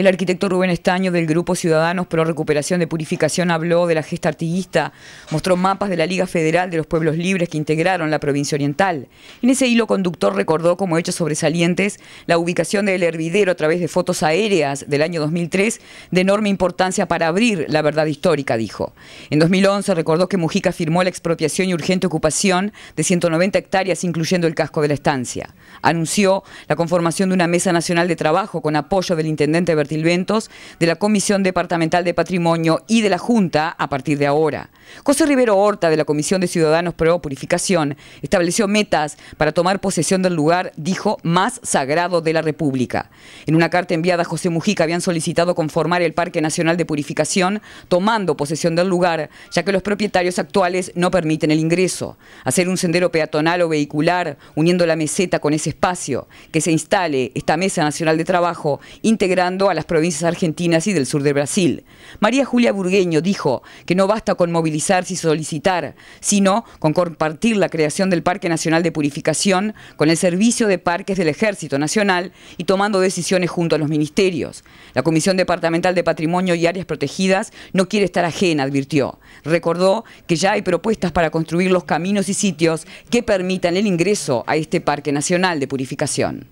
El arquitecto Rubén Estaño del Grupo Ciudadanos Pro Recuperación de Purificación habló de la gesta artiguista, mostró mapas de la Liga Federal de los Pueblos Libres que integraron la provincia oriental. En ese hilo conductor recordó como hechos sobresalientes la ubicación del hervidero a través de fotos aéreas del año 2003 de enorme importancia para abrir la verdad histórica, dijo. En 2011 recordó que Mujica firmó la expropiación y urgente ocupación de 190 hectáreas, incluyendo el casco de la estancia. Anunció la conformación de una mesa nacional de trabajo con apoyo del intendente de la Comisión Departamental de Patrimonio y de la Junta a partir de ahora. José Rivero Horta, de la Comisión de Ciudadanos Pro Purificación, estableció metas para tomar posesión del lugar, dijo, más sagrado de la República. En una carta enviada a José Mujica habían solicitado conformar el Parque Nacional de Purificación, tomando posesión del lugar, ya que los propietarios actuales no permiten el ingreso. Hacer un sendero peatonal o vehicular, uniendo la meseta con ese espacio, que se instale esta Mesa Nacional de Trabajo, integrando a la las provincias argentinas y del sur de Brasil. María Julia Burgueño dijo que no basta con movilizarse y solicitar, sino con compartir la creación del Parque Nacional de Purificación con el Servicio de Parques del Ejército Nacional y tomando decisiones junto a los ministerios. La Comisión Departamental de Patrimonio y Áreas Protegidas no quiere estar ajena, advirtió. Recordó que ya hay propuestas para construir los caminos y sitios que permitan el ingreso a este Parque Nacional de Purificación.